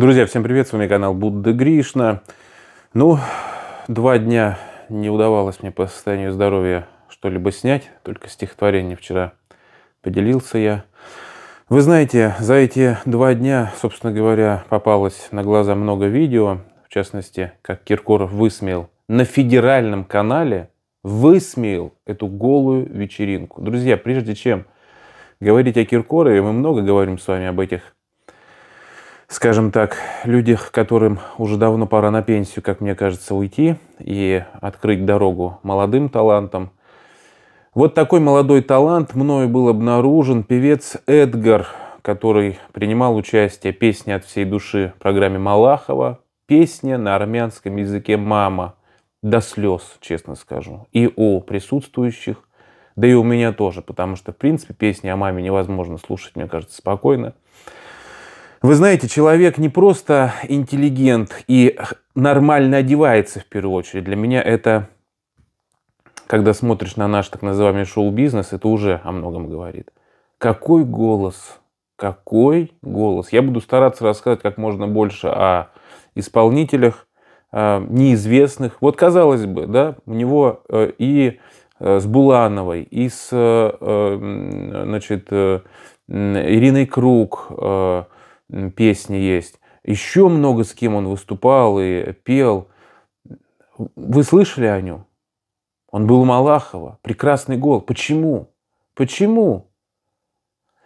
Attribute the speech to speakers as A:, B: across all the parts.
A: Друзья, всем привет, с вами канал Будда Гришна. Ну, два дня не удавалось мне по состоянию здоровья что-либо снять, только стихотворение вчера поделился я. Вы знаете, за эти два дня, собственно говоря, попалось на глаза много видео, в частности, как Киркоров высмеял на федеральном канале, высмеял эту голую вечеринку. Друзья, прежде чем говорить о Киркорове, мы много говорим с вами об этих скажем так, людях, которым уже давно пора на пенсию, как мне кажется, уйти и открыть дорогу молодым талантам. Вот такой молодой талант мною был обнаружен певец Эдгар, который принимал участие песни от всей души в программе Малахова, песня на армянском языке «Мама», до слез, честно скажу, и у присутствующих, да и у меня тоже, потому что, в принципе, песни о маме невозможно слушать, мне кажется, спокойно. Вы знаете, человек не просто интеллигент и нормально одевается в первую очередь. Для меня это, когда смотришь на наш так называемый шоу-бизнес, это уже о многом говорит. Какой голос, какой голос. Я буду стараться рассказать как можно больше о исполнителях, э, неизвестных. Вот казалось бы, да, у него э, и э, с Булановой, и с значит, Ириной Круг, песни есть. Еще много с кем он выступал и пел. Вы слышали о нем? Он был у Малахова. Прекрасный гол. Почему? Почему?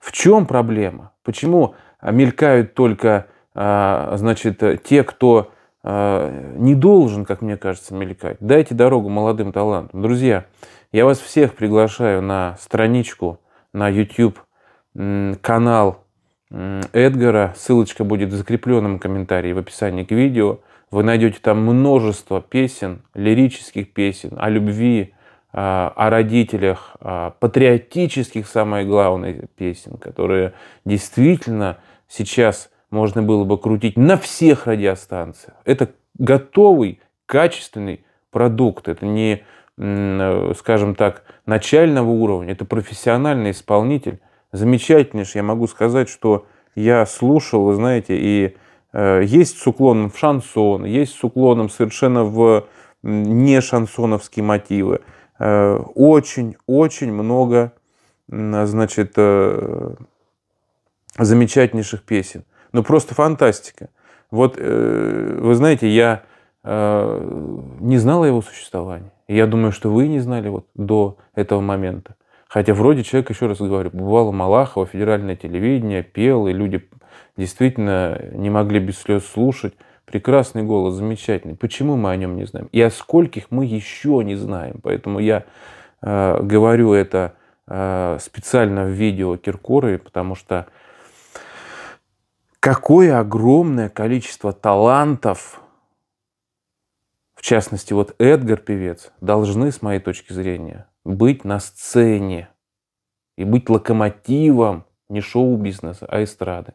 A: В чем проблема? Почему а, мелькают только а, значит, те, кто а, не должен, как мне кажется, мелькать. Дайте дорогу молодым талантам. Друзья, я вас всех приглашаю на страничку, на YouTube канал Эдгара. Ссылочка будет в закрепленном комментарии в описании к видео. Вы найдете там множество песен, лирических песен о любви, а, о родителях, а, патриотических, самое главное, песен, которые действительно сейчас можно было бы крутить на всех радиостанциях. Это готовый, качественный продукт. Это не, э, скажем так, начального уровня, это профессиональный исполнитель, замечательнейший. Я могу сказать, что я слушал, вы знаете, и э, есть с уклоном в шансон, есть с уклоном совершенно в не шансоновские мотивы. Очень-очень э, много, значит, э, замечательнейших песен. Ну, просто фантастика. Вот, э, вы знаете, я э, не знал о его существовании. Я думаю, что вы не знали вот до этого момента. Хотя вроде человек, еще раз говорю, бывало Малахова, федеральное телевидение, пел, и люди действительно не могли без слез слушать. Прекрасный голос, замечательный. Почему мы о нем не знаем? И о скольких мы еще не знаем. Поэтому я э, говорю это э, специально в видео Киркоры, потому что какое огромное количество талантов, в частности, вот Эдгар Певец, должны, с моей точки зрения, быть на сцене и быть локомотивом не шоу-бизнеса, а эстрады.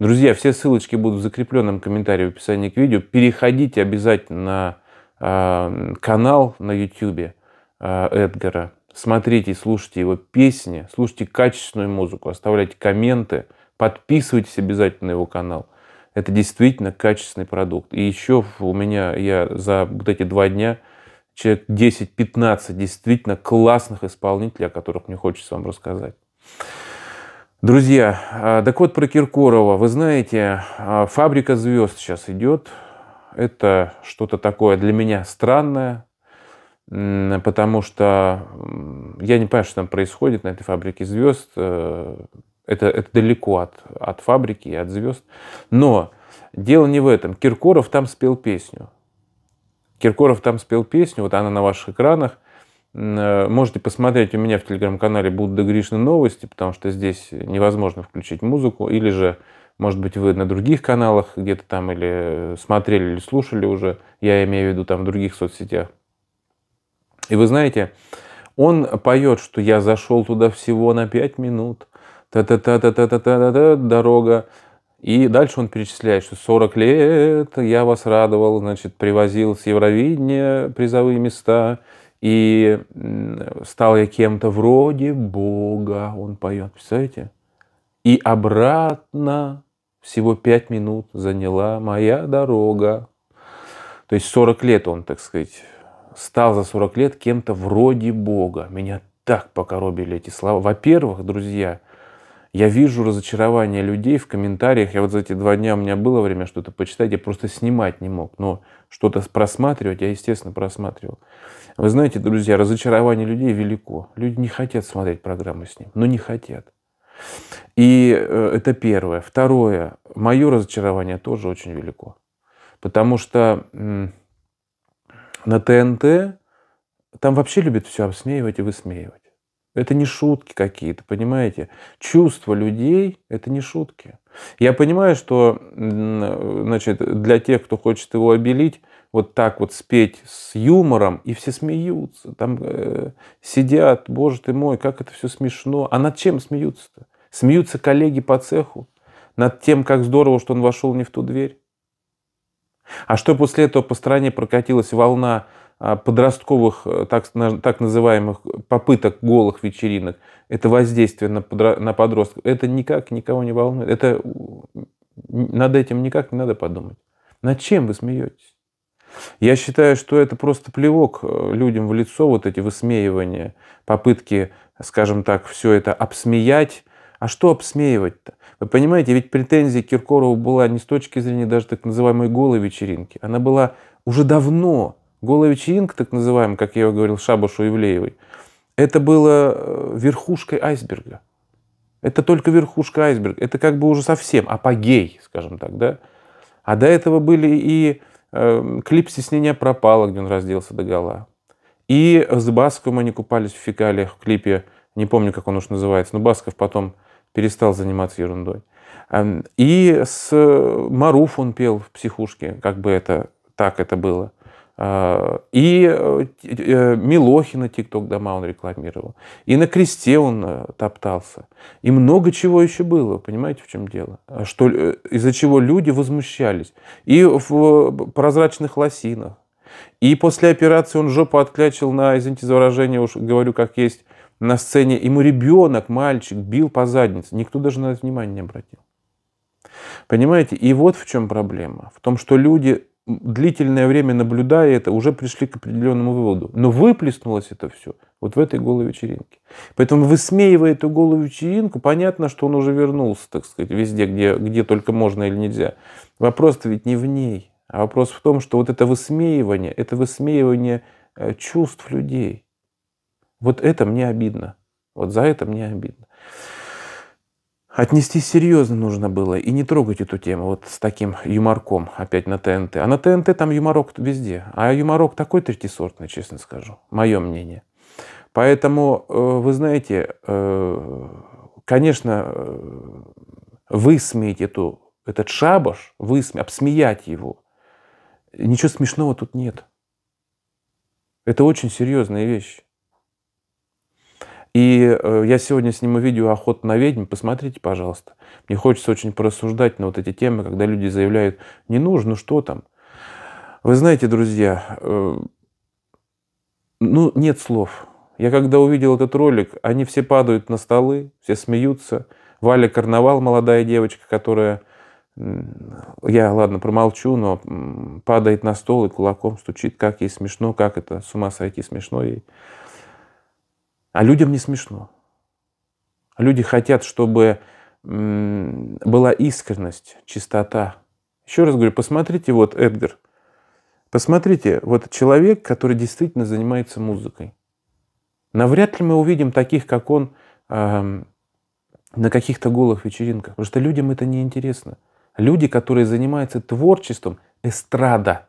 A: Друзья, все ссылочки будут в закрепленном комментарии в описании к видео. Переходите обязательно на э, канал на YouTube э, а, Эдгара. Смотрите и слушайте его песни, слушайте качественную музыку, оставляйте комменты, подписывайтесь обязательно на его канал. Это действительно качественный продукт. И еще у меня, я за вот эти два дня человек 10-15 действительно классных исполнителей, о которых мне хочется вам рассказать. Друзья, а, так вот про Киркорова. Вы знаете, а, «Фабрика звезд» сейчас идет. Это что-то такое для меня странное, потому что я не понимаю, что там происходит на этой «Фабрике звезд». Э, это, это далеко от, от фабрики и от звезд. Но дело не в этом. Киркоров там спел песню. Киркоров там спел песню, вот она на ваших экранах. Э, можете посмотреть, у меня в телеграм-канале будут Гришны новости, потому что здесь невозможно включить музыку. Или же, может быть, вы на других каналах где-то там или э, смотрели, или слушали уже. Я имею в виду там в других соцсетях. И вы знаете, он поет, что я зашел туда всего на 5 минут. Та-та-та-та-та-та-та-та, дорога и дальше он перечисляет, что 40 лет я вас радовал, значит, привозил с Евровидения призовые места, и стал я кем-то вроде Бога, он поет, представляете? И обратно всего пять минут заняла моя дорога. То есть 40 лет он, так сказать, стал за 40 лет кем-то вроде Бога. Меня так покоробили эти слова. Во-первых, друзья, я вижу разочарование людей в комментариях. Я вот за эти два дня у меня было время что-то почитать, я просто снимать не мог. Но что-то просматривать я, естественно, просматривал. Вы знаете, друзья, разочарование людей велико. Люди не хотят смотреть программы с ним, но не хотят. И э, это первое. Второе. Мое разочарование тоже очень велико. Потому что на ТНТ там вообще любят все обсмеивать и высмеивать. Это не шутки какие-то, понимаете? Чувства людей – это не шутки. Я понимаю, что значит, для тех, кто хочет его обелить, вот так вот спеть с юмором, и все смеются, там э, сидят, боже ты мой, как это все смешно. А над чем смеются-то? Смеются коллеги по цеху над тем, как здорово, что он вошел не в ту дверь. А что после этого по стране прокатилась волна а, подростковых э, так, так называемых попыток голых вечеринок, это воздействие на, на подростков, это никак никого не волнует. Это, над этим никак не надо подумать. Над чем вы смеетесь? Я считаю, что это просто плевок э, людям в лицо, вот эти высмеивания, попытки, скажем так, все это обсмеять. А что обсмеивать-то? Вы понимаете, ведь претензия Киркорова была не с точки зрения даже так называемой голой вечеринки. Она была уже давно Голая вечеринка, так называемый, как я его говорил, шабаш у это было э, верхушкой айсберга. Это только верхушка айсберга. Это как бы уже совсем апогей, скажем так, да? А до этого были и э, клип «Стеснение пропало», где он разделся до гола. И с Басковым они купались в фекалиях в клипе, не помню, как он уж называется, но Басков потом перестал заниматься ерундой. Эм, и с э, Маруф он пел в психушке, как бы это так это было. А, и э, э, Милохина ТикТок дома он рекламировал. И на кресте он э, топтался. И много чего еще было, понимаете, в чем дело? А что, из-за чего люди возмущались. И в прозрачных лосинах. И после операции он жопу отклячил на, извините за выражение, уж говорю как есть, на сцене. Ему ребенок, мальчик, бил по заднице. Никто даже на это внимание не обратил. Понимаете? И вот в чем проблема. В том, что люди длительное время наблюдая это, уже пришли к определенному выводу. Но выплеснулось это все вот в этой голой вечеринке. Поэтому, высмеивая эту голую вечеринку, понятно, что он уже вернулся, так сказать, везде, где, где только можно или нельзя. Вопрос-то ведь не в ней, а вопрос в том, что вот это высмеивание, это высмеивание э, чувств людей. Вот это мне обидно. Вот за это мне обидно отнестись серьезно нужно было и не трогать эту тему вот с таким юморком опять на ТНТ. А на ТНТ там юморок везде. А юморок такой третисортный, честно скажу. Мое мнение. Поэтому, э, вы знаете, э, конечно, э, высмеять эту, этот шабаш, высме, обсмеять его, ничего смешного тут нет. Это очень серьезная вещь. И э, я сегодня сниму видео «Охота на ведьм». Посмотрите, пожалуйста. Мне хочется очень порассуждать на вот эти темы, когда люди заявляют «не нужно, ну что там?». Вы знаете, друзья, э, ну, нет слов. Я когда увидел этот ролик, они все падают на столы, все смеются. Валя Карнавал, молодая девочка, которая, я, ладно, промолчу, но падает на стол и кулаком стучит, как ей смешно, как это, с ума сойти, смешно ей. А людям не смешно. Люди хотят, чтобы была искренность, чистота. Еще раз говорю, посмотрите, вот Эдгар, посмотрите, вот человек, который действительно занимается музыкой. Навряд ли мы увидим таких, как он, на каких-то голых вечеринках, потому что людям это неинтересно. Люди, которые занимаются творчеством, эстрада,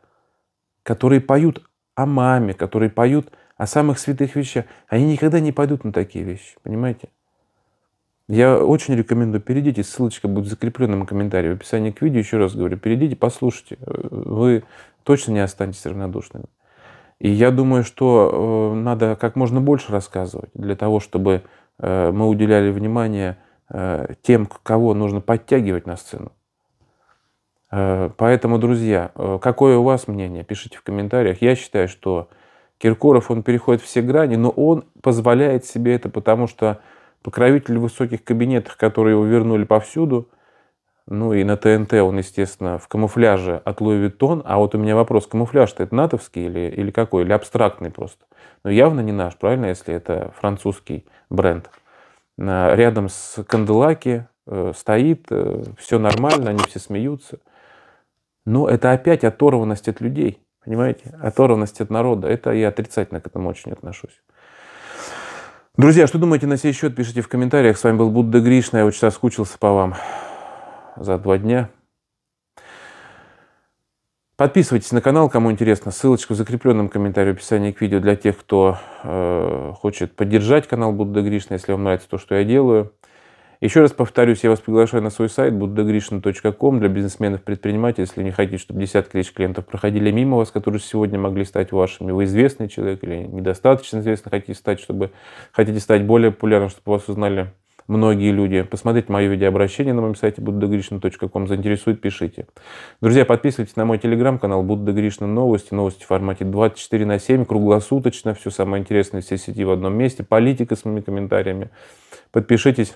A: которые поют о маме, которые поют о самых святых вещах. Они никогда не пойдут на такие вещи, понимаете? Я очень рекомендую, перейдите, ссылочка будет в закрепленном комментарии в описании к видео, еще раз говорю, перейдите, послушайте, вы точно не останетесь равнодушными. И я думаю, что э, надо как можно больше рассказывать для того, чтобы э, мы уделяли внимание э, тем, кого нужно подтягивать на сцену. Поэтому, друзья, какое у вас мнение, пишите в комментариях. Я считаю, что Киркоров, он переходит все грани, но он позволяет себе это, потому что покровитель в высоких кабинетах, которые его вернули повсюду, ну и на ТНТ он, естественно, в камуфляже от Луи Виттон. А вот у меня вопрос, камуфляж-то это натовский или, или какой? Или абстрактный просто? Но ну, явно не наш, правильно, если это французский бренд. Рядом с Канделаки э, стоит, э, все нормально, они все смеются. Но это опять оторванность от людей – Понимаете? Оторванность от народа. Это я отрицательно к этому очень отношусь. Друзья, что думаете на сей счет? Пишите в комментариях. С вами был Будда Гришна. Я очень соскучился по вам за два дня. Подписывайтесь на канал, кому интересно. Ссылочку в закрепленном комментарии в описании к видео для тех, кто э, хочет поддержать канал Будда Гришна, если вам нравится то, что я делаю. Еще раз повторюсь, я вас приглашаю на свой сайт buddhagrishna.com для бизнесменов-предпринимателей, если не хотите, чтобы десятки тысяч клиентов проходили мимо вас, которые сегодня могли стать вашими. Вы известный человек или недостаточно известный хотите стать, чтобы хотите стать более популярным, чтобы вас узнали многие люди. Посмотрите мое видеообращение на моем сайте buddhagrishna.com. Заинтересует, пишите. Друзья, подписывайтесь на мой телеграм-канал Будда Гришна Новости. Новости в формате 24 на 7, круглосуточно. Все самое интересное, все сети в одном месте. Политика с моими комментариями. Подпишитесь.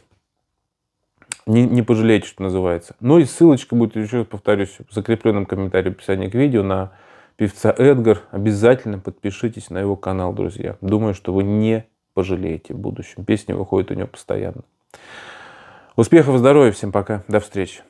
A: Не, не пожалеете, что называется. Ну и ссылочка будет, еще раз повторюсь, в закрепленном комментарии в описании к видео на певца Эдгар. Обязательно подпишитесь на его канал, друзья. Думаю, что вы не пожалеете в будущем. Песни выходят у него постоянно. Успехов, здоровья, всем пока, до встречи.